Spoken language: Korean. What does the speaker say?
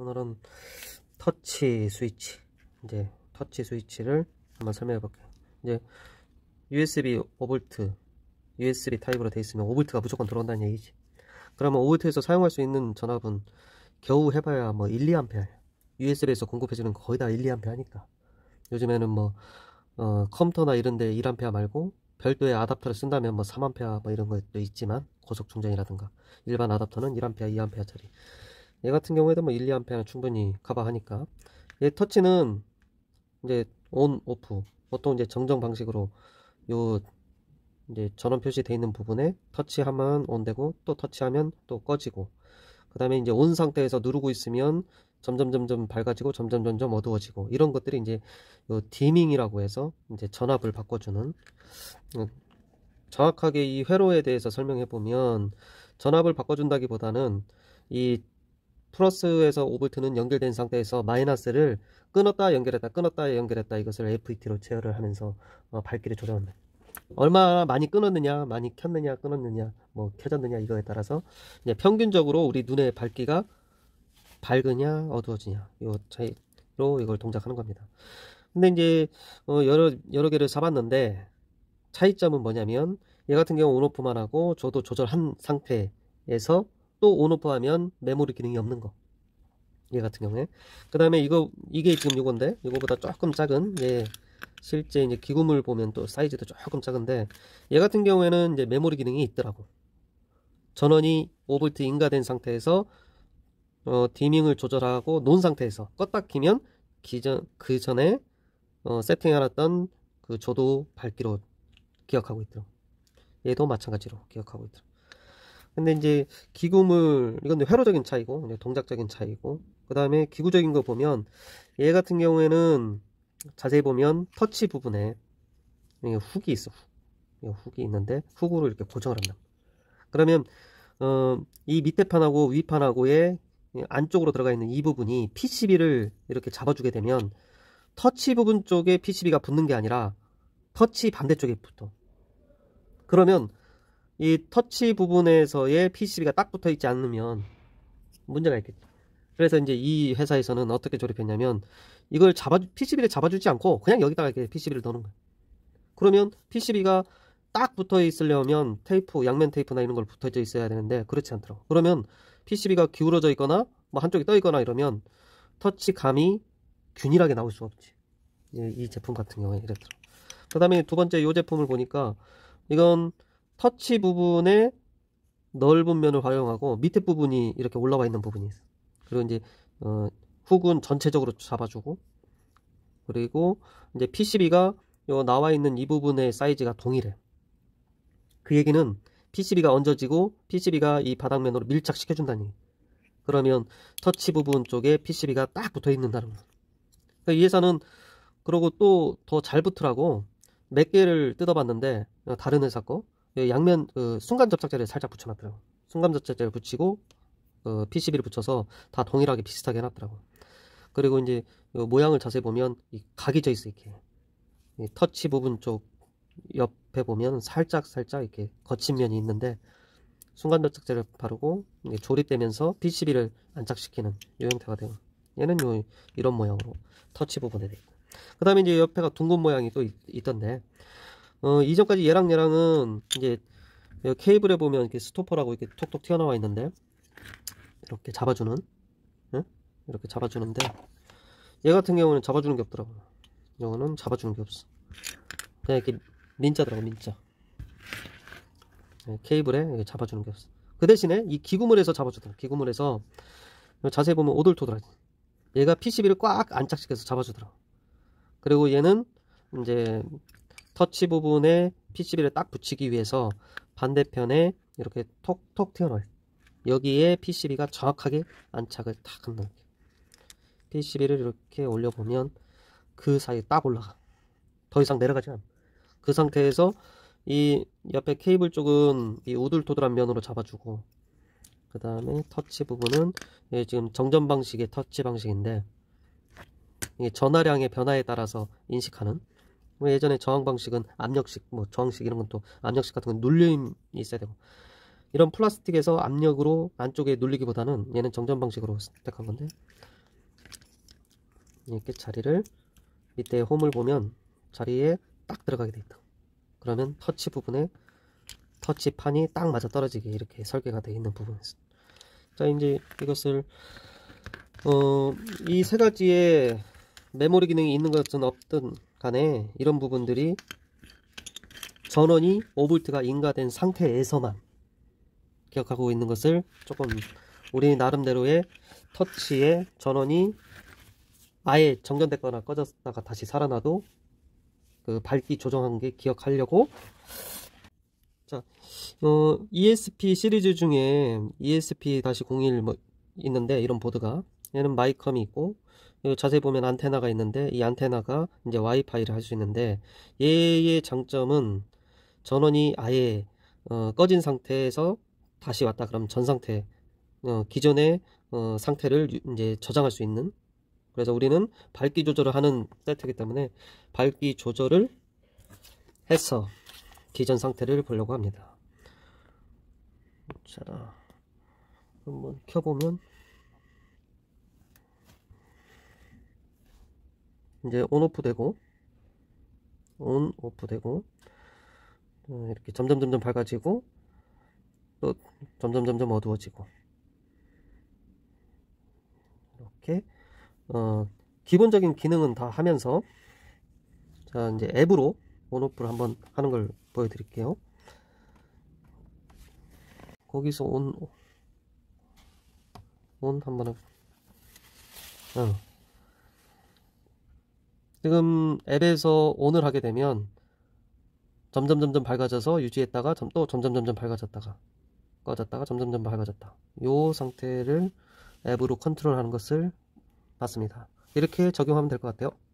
오늘은 터치 스위치 이제 터치 스위치를 한번 설명해 볼게요 이제 USB 5V USB 타입으로 되어 있으면 5V가 무조건 들어온다는 얘기지 그러면 5V에서 사용할 수 있는 전압은 겨우 해봐야 뭐 1, 2A USB에서 공급해주는 거의 다 1, 2A 하니까 요즘에는 뭐 어, 컴퓨터나 이런데 1A 말고 별도의 아답터를 쓴다면 뭐 3A 뭐 이런 것도 있지만 고속 충전이라든가 일반 아답터는 1A, 2A짜리 얘 같은 경우에도 뭐 1, 2A는 충분히 커버하니까 얘 터치는 이제 온, 오프 보통 이제 정정 방식으로 요 이제 전원 표시되어 있는 부분에 터치하면 온 되고 또 터치하면 또 꺼지고 그 다음에 이제 온 상태에서 누르고 있으면 점점 점점 밝아지고 점점 점점 어두워지고 이런 것들이 이제 요 디밍이라고 해서 이제 전압을 바꿔주는 음, 정확하게 이 회로에 대해서 설명해 보면 전압을 바꿔준다기보다는 이 플러스에서 5V는 연결된 상태에서 마이너스를 끊었다 연결했다 끊었다 연결했다 이것을 FET로 제어를 하면서 어, 밝기를 조정합니다. 얼마 많이 끊었느냐 많이 켰느냐 끊었느냐 뭐 켜졌느냐 이거에 따라서 이제 평균적으로 우리 눈의 밝기가 밝으냐 어두워지냐 이 차이로 이걸 동작하는 겁니다. 근데 이제 어, 여러 여러 개를 잡았는데 차이점은 뭐냐면 얘 같은 경우 온오프만 하고 저도 조절한 상태에서 또 온오프하면 메모리 기능이 없는 거. 얘 같은 경우에 그 다음에 이거 이게 지금 요건데 이거보다 조금 작은 얘 실제 이제 기구물 보면 또 사이즈도 조금 작은데 얘 같은 경우에는 이제 메모리 기능이 있더라고 전원이 5V 인가된 상태에서 어, 디밍을 조절하고 논 상태에서 껐다 키면 기전 그 전에 어, 세팅해놨던 그 조도 밝기로 기억하고 있더라고 얘도 마찬가지로 기억하고 있더라고 근데 이제 기구물 이건 회로적인 차이고 동작적인 차이고 그 다음에 기구적인 거 보면 얘 같은 경우에는 자세히 보면 터치 부분에 훅이 있어 훅. 이 있는데 훅으로 이렇게 고정을 한다 그러면 어, 이 밑에 판하고 위 판하고의 안쪽으로 들어가 있는 이 부분이 PCB를 이렇게 잡아주게 되면 터치 부분 쪽에 PCB가 붙는 게 아니라 터치 반대쪽에 붙어 그러면 이 터치 부분에서의 PCB가 딱 붙어 있지 않으면 문제가 있겠죠. 그래서 이제 이 회사에서는 어떻게 조립했냐면 이걸 잡아 PCB를 잡아주지 않고 그냥 여기다가 이렇게 PCB를 넣는 거예요. 그러면 PCB가 딱 붙어 있으려면 테이프, 양면 테이프나 이런 걸 붙어 져 있어야 되는데 그렇지 않더라고. 그러면 PCB가 기울어져 있거나 뭐 한쪽이 떠 있거나 이러면 터치감이 균일하게 나올 수가 없지. 예, 이 제품 같은 경우에 이랬더라. 고 그다음에 두 번째 이 제품을 보니까 이건 터치 부분에 넓은 면을 활용하고 밑에 부분이 이렇게 올라와 있는 부분이 있어. 그리고 이제 어, 훅은 전체적으로 잡아주고 그리고 이제 PCB가 요 나와 있는 이 부분의 사이즈가 동일해. 그 얘기는 PCB가 얹어지고 PCB가 이 바닥면으로 밀착시켜준다니 그러면 터치 부분 쪽에 PCB가 딱 붙어 있는다는 거. 그러니까 이 회사는 그러고 또 더 잘 붙으라고 몇 개를 뜯어봤는데 다른 회사 거 예, 양면 그 순간 접착제를 살짝 붙여놨더라고. 순간 접착제를 붙이고 어, PCB를 붙여서 다 동일하게 비슷하게 해놨더라고. 그리고 이제 모양을 자세히 보면 이 각이 져 있어 이렇게 터치 부분 쪽 옆에 보면 살짝 살짝 이렇게 거친 면이 있는데 순간 접착제를 바르고 조립되면서 PCB를 안착시키는 요 형태가 돼요. 얘는 요 이런 모양으로 터치 부분에 돼 있고. 그다음에 이제 옆에가 둥근 모양이 또 있, 던데 어, 이전까지 얘랑 얘랑은 이제 케이블에 보면 이렇게 스토퍼라고 이렇게 톡톡 튀어나와 있는데 이렇게 잡아주는 응? 예? 이렇게 잡아주는데 얘 같은 경우는 잡아주는 게 없더라고 이거는 잡아주는 게 없어 그냥 이렇게 민자더라고 민자 예, 케이블에 잡아주는 게 없어 그 대신에 이 기구물에서 잡아주더라 기구물에서 자세히 보면 오돌토돌하지 얘가 PCB를 꽉 안착시켜서 잡아주더라 그리고 얘는 이제 터치 부분에 PCB를 딱 붙이기 위해서 반대편에 이렇게 톡톡 튀어나와요 여기에 PCB가 정확하게 안착을 딱 한다 PCB를 이렇게 올려보면 그 사이에 딱 올라가 더 이상 내려가지 않아 그 상태에서 이 옆에 케이블 쪽은 이 우둘토둘한 면으로 잡아주고 그 다음에 터치 부분은 예, 지금 정전 방식의 터치 방식인데 이게 전화량의 변화에 따라서 인식하는 뭐 예전에 저항 방식은 압력식, 뭐 저항식 이런 건 또 압력식 같은 건 눌림이 있어야 되고 이런 플라스틱에서 압력으로 안쪽에 눌리기보다는 얘는 정전 방식으로 선택한 건데 이렇게 자리를 밑에 홈을 보면 자리에 딱 들어가게 돼 있다. 그러면 터치 부분에 터치판이 딱 맞아 떨어지게 이렇게 설계가 되어 있는 부분이었습니다. 자 이제 이것을 어, 이 세 가지의 메모리 기능이 있는 것은 없든 간에 이런 부분들이 전원이 5V가 인가된 상태에서만 기억하고 있는 것을 조금 우리 나름대로의 터치에 전원이 아예 정전됐거나 꺼졌다가 다시 살아나도 그 밝기 조정한 게 기억하려고 자, 어, ESP 시리즈 중에 ESP-01 뭐 있는데 이런 보드가 얘는 마이컴이 있고 어, 자세히 보면 안테나가 있는데 이 안테나가 이제 와이파이를 할 수 있는데 얘의 장점은 전원이 아예 어, 꺼진 상태에서 다시 왔다 그럼 전 상태 어, 기존의 어, 상태를 유, 이제 저장할 수 있는 그래서 우리는 밝기 조절을 하는 세트이기 때문에 밝기 조절을 해서 기존 상태를 보려고 합니다. 자, 한번 켜보면 이제 온오프 되고 온 오프 되고 어, 이렇게 점점 점점 밝아지고 또 점점 점점 어두워지고 이렇게 어, 기본적인 기능은 다 하면서 자 이제 앱으로 온오프를 한번 하는 걸 보여드릴게요 거기서 온온 한번 해 어. 지금 앱에서 온을 하게 되면 점점 점점 밝아져서 유지했다가 또 점점 점점 밝아졌다가 꺼졌다가 점점 점 밝아졌다. 이 상태를 앱으로 컨트롤하는 것을 봤습니다. 이렇게 적용하면 될 것 같아요.